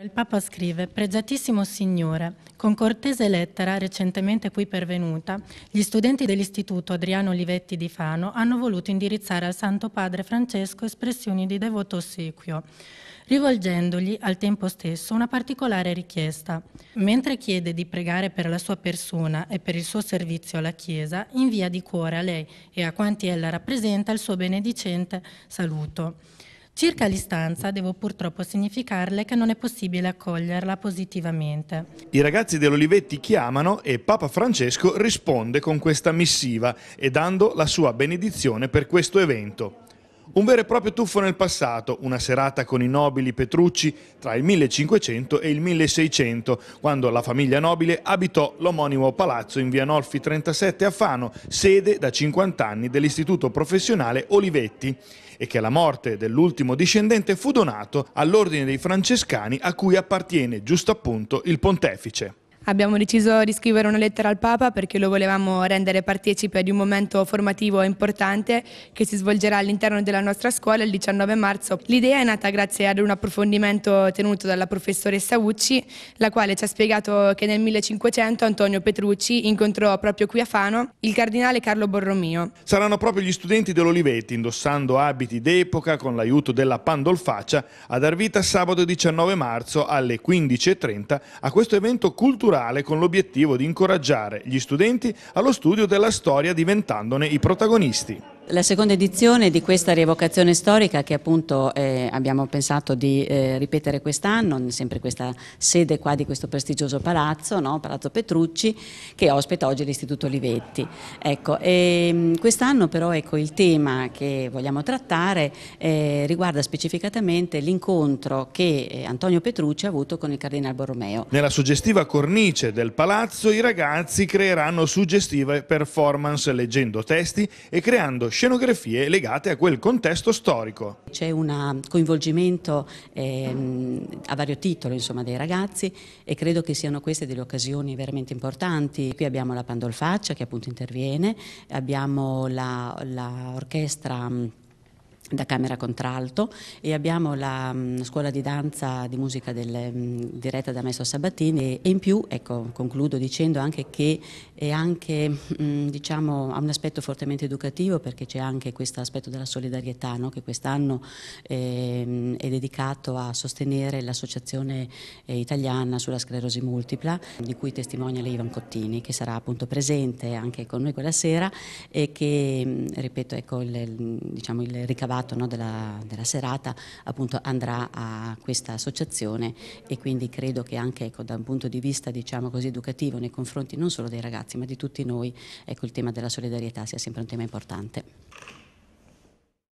Il Papa scrive, pregiatissimo Signore, con cortese lettera recentemente qui pervenuta, gli studenti dell'Istituto Adriano Olivetti di Fano hanno voluto indirizzare al Santo Padre Francesco espressioni di devoto ossequio, rivolgendogli al tempo stesso una particolare richiesta. Mentre chiede di pregare per la sua persona e per il suo servizio alla Chiesa, invia di cuore a lei e a quanti ella rappresenta il suo benedicente saluto. Circa l'istanza, devo purtroppo significarle che non è possibile accoglierla positivamente. I ragazzi dell'Olivetti chiamano e Papa Francesco risponde con questa missiva e dando la sua benedizione per questo evento. Un vero e proprio tuffo nel passato, una serata con i nobili Petrucci tra il 1500 e il 1600, quando la famiglia nobile abitò l'omonimo palazzo in via Nolfi 37 a Fano, sede da 50 anni dell'istituto professionale Olivetti, e che alla morte dell'ultimo discendente fu donato all'ordine dei francescani a cui appartiene giusto appunto il pontefice. Abbiamo deciso di scrivere una lettera al Papa perché lo volevamo rendere partecipe di un momento formativo importante che si svolgerà all'interno della nostra scuola il 19 marzo. L'idea è nata grazie ad un approfondimento tenuto dalla professoressa Ucci, la quale ci ha spiegato che nel 1500 Antonio Petrucci incontrò proprio qui a Fano il cardinale Carlo Borromeo. Saranno proprio gli studenti dell'Olivetti, indossando abiti d'epoca con l'aiuto della Pandolfaccia, a dar vita sabato 19 marzo alle 15.30 a questo evento culturale culturale con l'obiettivo di incoraggiare gli studenti allo studio della storia diventandone i protagonisti. La seconda edizione di questa rievocazione storica che appunto eh, abbiamo pensato di eh, ripetere quest'anno, sempre questa sede qua di questo prestigioso palazzo, no? Palazzo Petrucci, che ospita oggi l'Istituto Olivetti. Ecco, ehm, quest'anno però ecco, il tema che vogliamo trattare eh, riguarda specificatamente l'incontro che eh, Antonio Petrucci ha avuto con il Cardinale Borromeo. Nella suggestiva cornice del palazzo i ragazzi creeranno suggestive performance leggendo testi e creando scenografie legate a quel contesto storico. C'è un coinvolgimento eh, a vario titolo insomma, dei ragazzi e credo che siano queste delle occasioni veramente importanti. Qui abbiamo la Pandolfaccia che appunto interviene, abbiamo l'orchestra da camera contralto e abbiamo la mh, mm, scuola di danza di musica del, mh, mm, diretta da Maestro Sabatini e in più, ecco, concludo dicendo anche che è anche, mh, mm, diciamo, ha un aspetto fortemente educativo perché c'è anche questo aspetto della solidarietà no? che quest'anno eh, è dedicato a sostenere l'associazione eh, italiana sulla sclerosi multipla di cui testimonia lei Ivan Cottini che sarà appunto presente anche con noi quella sera e che, ripeto, ecco il, diciamo, il ricavato risultato no, della, della, serata appunto, andrà a questa associazione e quindi credo che anche ecco, da un punto di vista diciamo così, educativo nei confronti non solo dei ragazzi ma di tutti noi ecco, il tema della solidarietà sia sempre un tema importante.